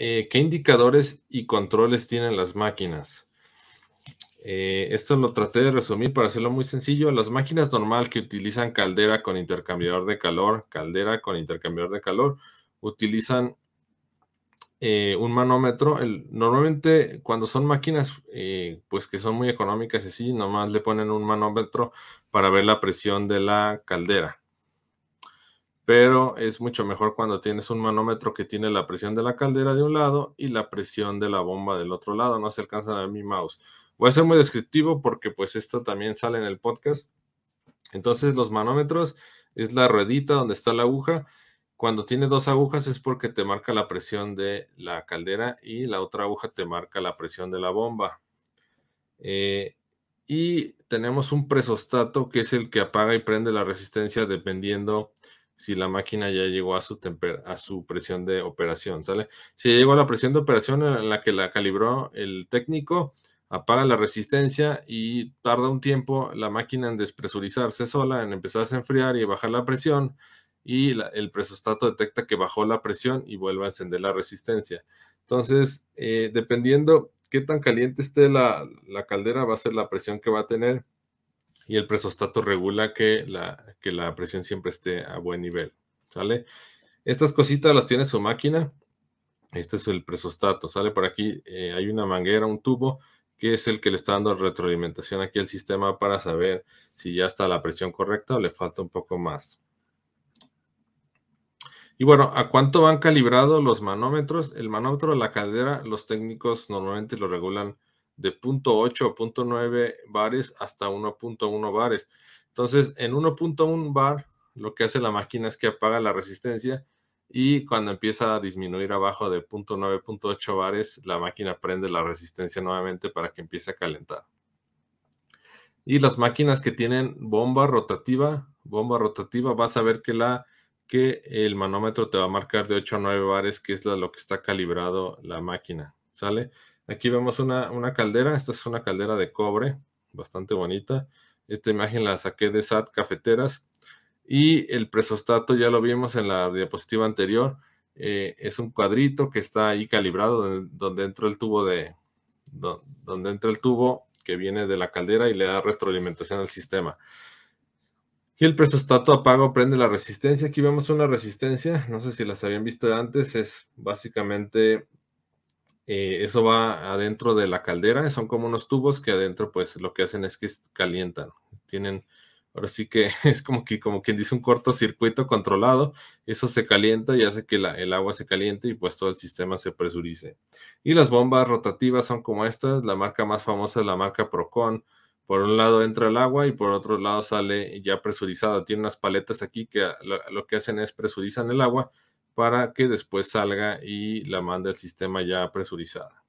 Eh, ¿qué indicadores y controles tienen las máquinas? Eh, esto lo traté de resumir para hacerlo muy sencillo. Las máquinas normal que utilizan caldera con intercambiador de calor, caldera con intercambiador de calor, utilizan eh, un manómetro. normalmente cuando son máquinas pues que son muy económicas y así, nomás le ponen un manómetro para ver la presión de la caldera pero es mucho mejor cuando tienes un manómetro que tiene la presión de la caldera de un lado y la presión de la bomba del otro lado. No se alcanza a ver mi mouse. Voy a ser muy descriptivo porque pues esto también sale en el podcast. Entonces los manómetros es la ruedita donde está la aguja. Cuando tiene dos agujas es porque te marca la presión de la caldera y la otra aguja te marca la presión de la bomba. Eh, y tenemos un presostato que es el que apaga y prende la resistencia dependiendo si la máquina ya llegó a su, a su presión de operación, ¿sale? Si llegó a la presión de operación en eh, la que la calibró el técnico, apaga la resistencia y tarda un tiempo la máquina en despresurizarse sola, en empezar a enfriar y bajar la presión y el presostato detecta que bajó la presión y vuelve a encender la resistencia. Entonces, eh, dependiendo qué tan caliente esté la, la caldera, va a ser la presión que va a tener y el presostato regula que la, que la presión siempre esté a buen nivel. ¿Sale? Estas cositas las tiene su máquina. Este es el presostato. Sale por aquí, eh, hay una manguera, un tubo, que es el que le está dando retroalimentación aquí al sistema para saber si ya está la presión correcta o le falta un poco más. Y bueno, ¿a cuánto van calibrados los manómetros? El manómetro de la cadera, los técnicos normalmente lo regulan de 0.8 a 0.9 bares hasta 1.1 bares. Entonces, en 1.1 bar, lo que hace la máquina es que apaga la resistencia y cuando empieza a disminuir abajo de 0.9, 0.8 bares, la máquina prende la resistencia nuevamente para que empiece a calentar. Y las máquinas que tienen bomba rotativa, bomba rotativa, vas a ver que, la, que el manómetro te va a marcar de 8 a 9 bares, que es lo que está calibrado la máquina, ¿sale? Aquí vemos una, caldera, esta es una caldera de cobre, bastante bonita. Esta imagen la saqué de SAT Cafeteras. Y el presostato ya lo vimos en la diapositiva anterior. Eh, es un cuadrito que está ahí calibrado donde, entra el tubo de donde entra el tubo que viene de la caldera y le da retroalimentación al sistema. Y el presostato apago prende la resistencia. Aquí vemos una resistencia, no sé si las habían visto antes, es básicamente eh, eso va adentro de la caldera, son como unos tubos que adentro pues lo que hacen es que calientan. Tienen, ahora sí que es como, que, como quien dice un cortocircuito controlado, eso se calienta y hace que el agua se caliente y pues todo el sistema se presurice. Y las bombas rotativas son como estas, la marca más famosa es la marca Procon. Por un lado entra el agua y por otro lado sale ya presurizado. Tiene unas paletas aquí que lo, lo que hacen es presurizan el agua para que después salga y la mande al sistema ya presurizada.